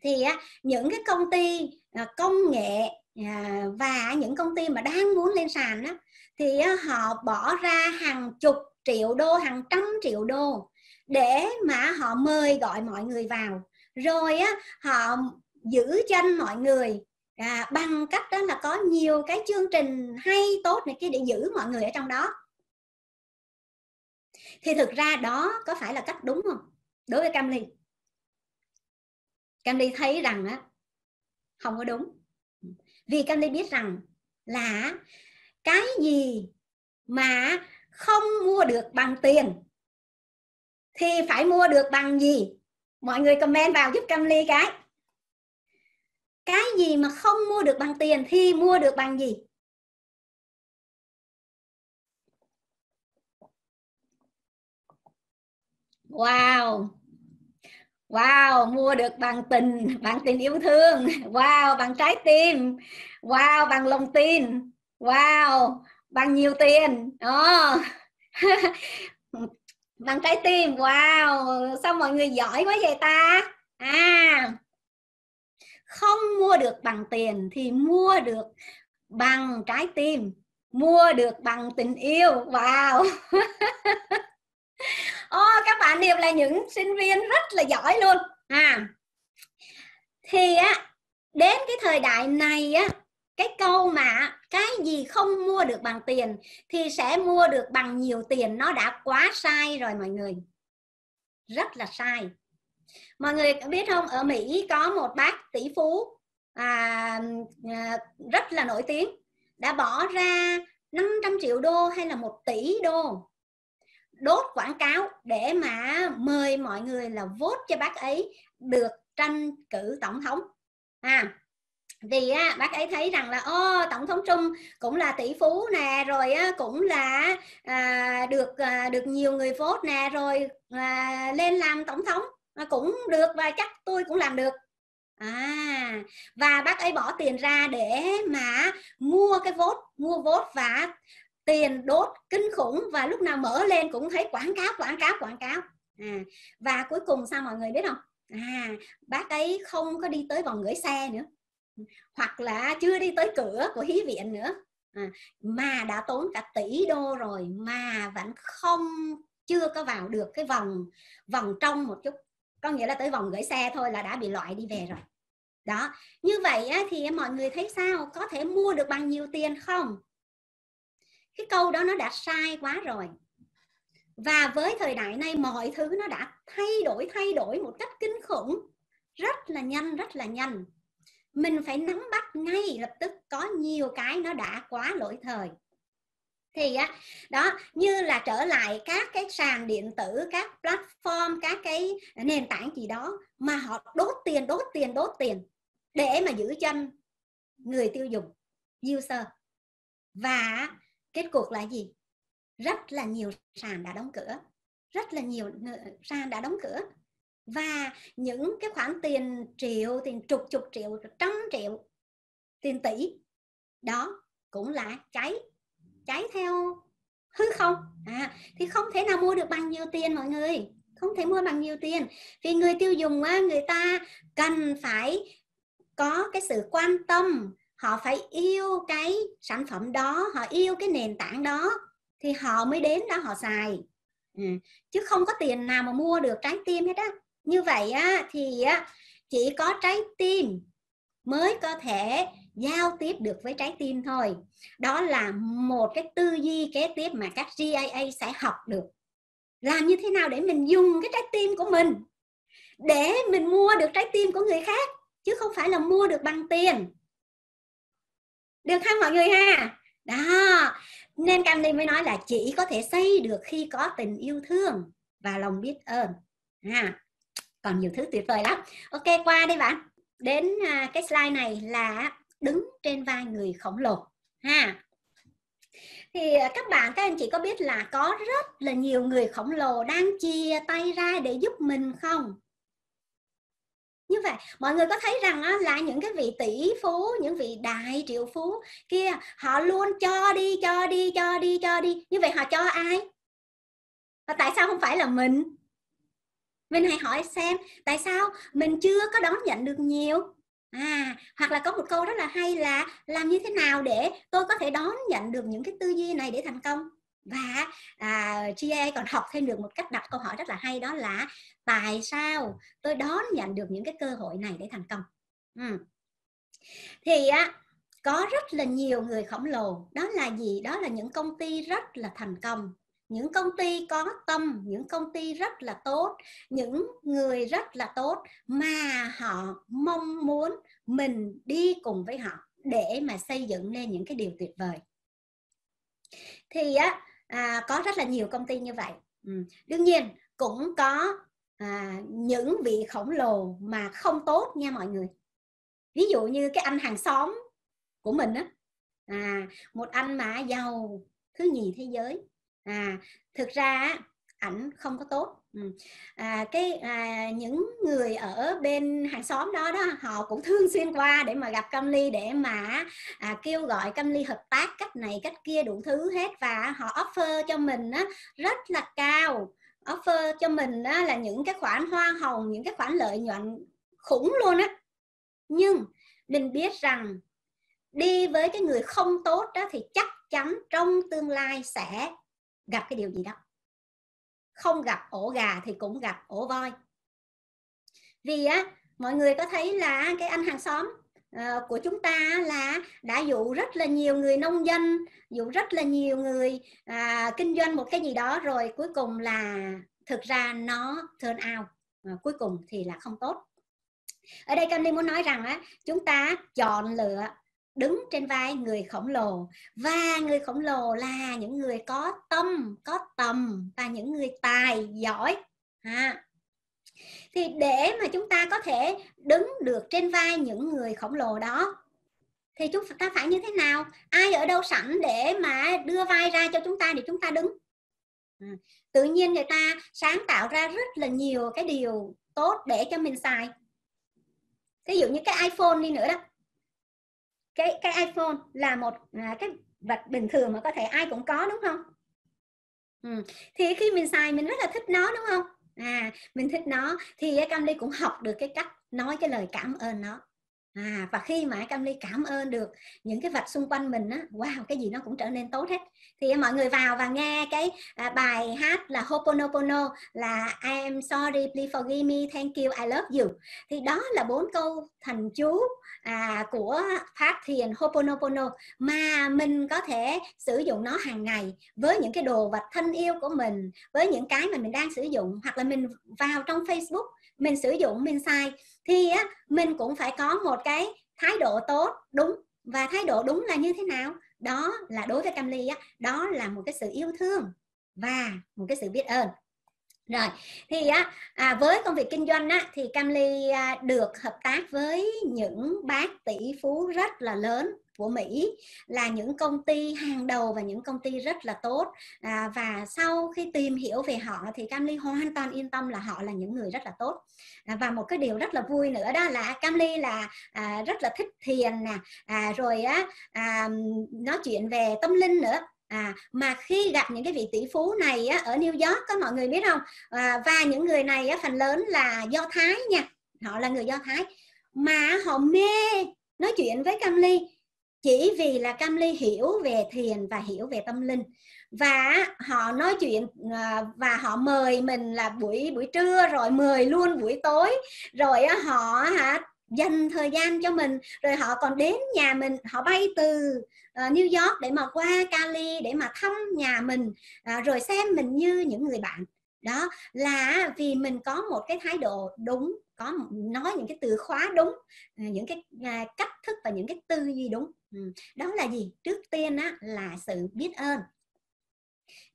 Speaker 1: thì á, những cái công ty à, công nghệ à, và những công ty mà đang muốn lên sàn đó thì á, họ bỏ ra hàng chục triệu đô hàng trăm triệu đô để mà họ mời gọi mọi người vào rồi á, họ giữ chân mọi người à, bằng cách đó là có nhiều cái chương trình hay tốt này kia để giữ mọi người ở trong đó thì thực ra đó có phải là cách đúng không đối với cam ly cam ly thấy rằng á không có đúng vì cam ly biết rằng là cái gì mà không mua được bằng tiền thì phải mua được bằng gì mọi người comment vào giúp cam ly cái cái gì mà không mua được bằng tiền thì mua được bằng gì wow wow mua được bằng tình bằng tình yêu thương wow bằng trái tim wow bằng lòng tin wow bằng nhiều tiền oh. bằng trái tim wow sao mọi người giỏi quá vậy ta à không mua được bằng tiền thì mua được bằng trái tim mua được bằng tình yêu wow oh, các bạn đều là những sinh viên rất là giỏi luôn à thì á đến cái thời đại này á cái câu mà cái gì không mua được bằng tiền thì sẽ mua được bằng nhiều tiền nó đã quá sai rồi mọi người rất là sai mọi người biết không ở mỹ có một bác tỷ phú à, à rất là nổi tiếng đã bỏ ra 500 triệu đô hay là một tỷ đô đốt quảng cáo để mà mời mọi người là vote cho bác ấy được tranh cử tổng thống à vì á, bác ấy thấy rằng là ô tổng thống Trung cũng là tỷ phú nè rồi á, cũng là à, được à, được nhiều người vote nè rồi à, lên làm tổng thống mà cũng được và chắc tôi cũng làm được à và bác ấy bỏ tiền ra để mà mua cái vốt mua vốt và tiền đốt kinh khủng và lúc nào mở lên cũng thấy quảng cáo quảng cáo quảng cáo à, và cuối cùng sao mọi người biết không à bác ấy không có đi tới vòng gửi xe nữa hoặc là chưa đi tới cửa của hí viện nữa à, mà đã tốn cả tỷ đô rồi mà vẫn không chưa có vào được cái vòng vòng trong một chút có nghĩa là tới vòng gửi xe thôi là đã bị loại đi về rồi đó như vậy á, thì mọi người thấy sao có thể mua được bằng nhiều tiền không cái câu đó nó đã sai quá rồi và với thời đại này mọi thứ nó đã thay đổi thay đổi một cách kinh khủng rất là nhanh rất là nhanh mình phải nắm bắt ngay lập tức có nhiều cái nó đã quá lỗi thời thì á đó như là trở lại các cái sàn điện tử các platform các cái nền tảng gì đó mà họ đốt tiền đốt tiền đốt tiền để mà giữ chân người tiêu dùng user và kết cục là gì rất là nhiều sàn đã đóng cửa rất là nhiều ờ, sàn đã đóng cửa và những cái khoản tiền triệu tiền chục chục triệu trăm triệu tiền tỷ đó cũng là cháy cháy theo hư không à, thì không thể nào mua được bằng nhiều tiền mọi người không thể mua bằng nhiều tiền vì người tiêu dùng á, người ta cần phải có cái sự quan tâm họ phải yêu cái sản phẩm đó họ yêu cái nền tảng đó thì họ mới đến đó họ xài ừ, chứ không có tiền nào mà mua được trái tim hết á như vậy á thì á chỉ có trái tim mới có thể giao tiếp được với trái tim thôi đó là một cái tư duy kế tiếp mà các GIA sẽ học được làm như thế nào để mình dùng cái trái tim của mình để mình mua được trái tim của người khác chứ không phải là mua được bằng tiền được không mọi người ha đó nên cam ly mới nói là chỉ có thể xây được khi có tình yêu thương và lòng biết ơn ha à, còn nhiều thứ tuyệt vời lắm ok qua đi bạn đến à, cái slide này là đứng trên vai người khổng lồ ha thì à, các bạn các anh chị có biết là có rất là nhiều người khổng lồ đang chia tay ra để giúp mình không như vậy mọi người có thấy rằng là những cái vị tỷ phú những vị đại triệu phú kia họ luôn cho đi cho đi cho đi cho đi như vậy họ cho ai và tại sao không phải là mình mình hãy hỏi xem tại sao mình chưa có đón nhận được nhiều à hoặc là có một câu rất là hay là làm như thế nào để tôi có thể đón nhận được những cái tư duy này để thành công và à, GA còn học thêm được một cách đặt câu hỏi rất là hay đó là tại sao tôi đón nhận được những cái cơ hội này để thành công ừ. thì á có rất là nhiều người khổng lồ đó là gì đó là những công ty rất là thành công những công ty có tâm những công ty rất là tốt những người rất là tốt mà họ mong muốn mình đi cùng với họ để mà xây dựng nên những cái điều tuyệt vời thì á à, có rất là nhiều công ty như vậy ừ. đương nhiên cũng có à, những vị khổng lồ mà không tốt nha mọi người ví dụ như cái anh hàng xóm của mình á à, một anh mà giàu thứ nhì thế giới à, thực ra ảnh không có tốt ừ. à, cái à, những người ở bên hàng xóm đó đó họ cũng thường xuyên qua để mà gặp cam ly để mà à, kêu gọi cam ly hợp tác cách này cách kia đủ thứ hết và họ offer cho mình á, rất là cao offer cho mình á, là những cái khoản hoa hồng những cái khoản lợi nhuận khủng luôn á nhưng mình biết rằng đi với cái người không tốt đó thì chắc chắn trong tương lai sẽ gặp cái điều gì đó không gặp ổ gà thì cũng gặp ổ voi vì á mọi người có thấy là cái anh hàng xóm ờ, của chúng ta là đã dụ rất là nhiều người nông dân dụ rất là nhiều người à, kinh doanh một cái gì đó rồi cuối cùng là thực ra nó turn out à, cuối cùng thì là không tốt ở đây Cam Ly muốn nói rằng á, chúng ta chọn lựa đứng trên vai người khổng lồ và người khổng lồ là những người có tâm có tầm và những người tài giỏi à. thì để mà chúng ta có thể đứng được trên vai những người khổng lồ đó thì chúng ta phải như thế nào ai ở đâu sẵn để mà đưa vai ra cho chúng ta để chúng ta đứng à. tự nhiên người ta sáng tạo ra rất là nhiều cái điều tốt để cho mình xài ví dụ như cái iphone đi nữa đó cái cái iPhone là một à, cái vật bình thường mà có thể ai cũng có đúng không ừ. thì khi mình xài mình rất là thích nó đúng không à mình thích nó thì Cam Ly cũng học được cái cách nói cái lời cảm ơn nó à, và khi mà cam ly cảm ơn được những cái vật xung quanh mình á wow cái gì nó cũng trở nên tốt hết thì mọi người vào và nghe cái à, bài hát là Hoponopono là I am sorry please forgive me thank you I love you thì đó là bốn câu thành chú à, của pháp thiền Hoponopono mà mình có thể sử dụng nó hàng ngày với những cái đồ vật thân yêu của mình với những cái mà mình đang sử dụng hoặc là mình vào trong Facebook mình sử dụng mình sai thì á, mình cũng phải có một cái thái độ tốt đúng và thái độ đúng là như thế nào đó là đối với cam ly á, đó là một cái sự yêu thương và một cái sự biết ơn rồi thì á à, với công việc kinh doanh á thì Cam Ly à, được hợp tác với những bác tỷ phú rất là lớn của Mỹ là những công ty hàng đầu và những công ty rất là tốt à, và sau khi tìm hiểu về họ thì Camly hoàn toàn yên tâm là họ là những người rất là tốt à, và một cái điều rất là vui nữa đó là Camly là à, rất là thích thiền nè à, rồi á à, nói chuyện về tâm linh nữa à mà khi gặp những cái vị tỷ phú này á, ở New York có mọi người biết không à, và những người này á, phần lớn là do Thái nha họ là người do Thái mà họ mê nói chuyện với Cam Ly chỉ vì là cam ly hiểu về thiền và hiểu về tâm linh và họ nói chuyện à, và họ mời mình là buổi buổi trưa rồi mời luôn buổi tối rồi họ hả dành thời gian cho mình rồi họ còn đến nhà mình họ bay từ à, New York để mà qua Cali để mà thăm nhà mình à, rồi xem mình như những người bạn đó là vì mình có một cái thái độ đúng có nói những cái từ khóa đúng những cái cách thức và những cái tư duy đúng Ừ, đó là gì trước tiên á, là sự biết ơn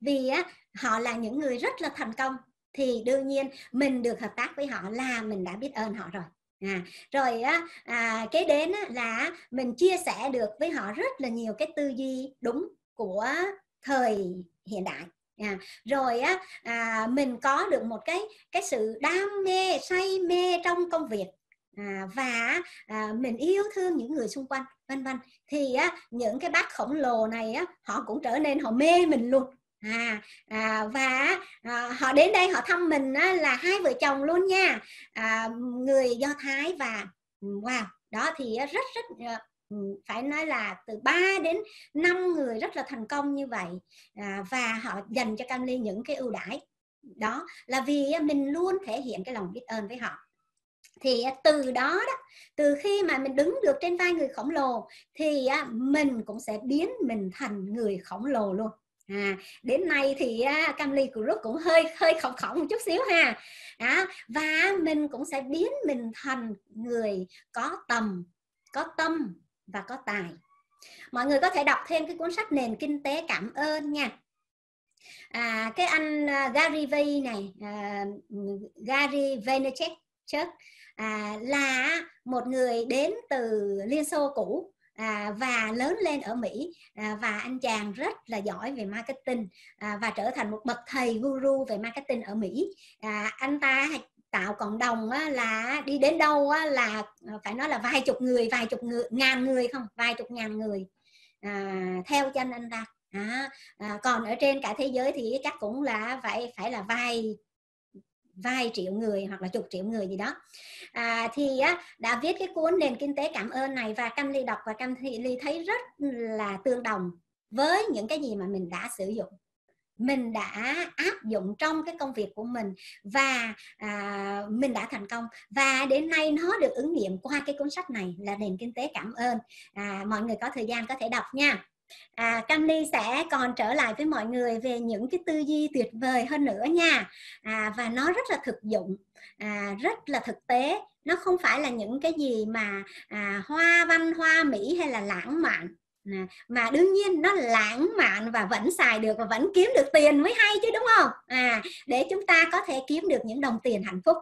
Speaker 1: vì á, họ là những người rất là thành công thì đương nhiên mình được hợp tác với họ là mình đã biết ơn họ rồi à, rồi á, à, cái đến á, là mình chia sẻ được với họ rất là nhiều cái tư duy đúng của thời hiện đại à, rồi á, à, mình có được một cái cái sự đam mê say mê trong công việc à, và à, mình yêu thương những người xung quanh vân vân thì á, những cái bác khổng lồ này á, họ cũng trở nên họ mê mình luôn à, à và à, họ đến đây họ thăm mình á, là hai vợ chồng luôn nha à, người do thái và wow đó thì rất rất ờ, phải nói là từ 3 đến 5 người rất là thành công như vậy à, và họ dành cho Cam Ly những cái ưu đãi đó là vì mình luôn thể hiện cái lòng biết ơn với họ thì à, từ đó đó từ khi mà mình đứng được trên vai người khổng lồ thì à, mình cũng sẽ biến mình thành người khổng lồ luôn À, đến nay thì uh, à, Camly Group cũng hơi hơi khổng khổng một chút xíu ha đó và mình cũng sẽ biến mình thành người có tầm có tâm và có tài mọi người có thể đọc thêm cái cuốn sách nền kinh tế cảm ơn nha à, cái anh Gary V này uh, Gary Vaynerchuk à, là một người đến từ Liên Xô cũ à, và lớn lên ở Mỹ à, và anh chàng rất là giỏi về marketing à, và trở thành một bậc thầy guru về marketing ở Mỹ à, anh ta tạo cộng đồng á, là đi đến đâu á, là à, phải nói là vài chục người vài chục người, ngàn người không vài chục ngàn người à, theo chân anh ta à, à, còn ở trên cả thế giới thì chắc cũng là vậy phải là vài vài triệu người hoặc là chục triệu người gì đó à, thì á, đã viết cái cuốn nền kinh tế cảm ơn này và cam ly đọc và cam ly thấy rất là tương đồng với những cái gì mà mình đã sử dụng mình đã áp dụng trong cái công việc của mình và à, mình đã thành công và đến nay nó được ứng nghiệm qua cái cuốn sách này là nền kinh tế cảm ơn à, mọi người có thời gian có thể đọc nha à, Candy sẽ còn trở lại với mọi người về những cái tư duy tuyệt vời hơn nữa nha à, và nó rất là thực dụng à, rất là thực tế nó không phải là những cái gì mà à, hoa văn hoa mỹ hay là lãng mạn à, mà đương nhiên nó lãng mạn và vẫn xài được và vẫn kiếm được tiền mới hay chứ đúng không à để chúng ta có thể kiếm được những đồng tiền hạnh phúc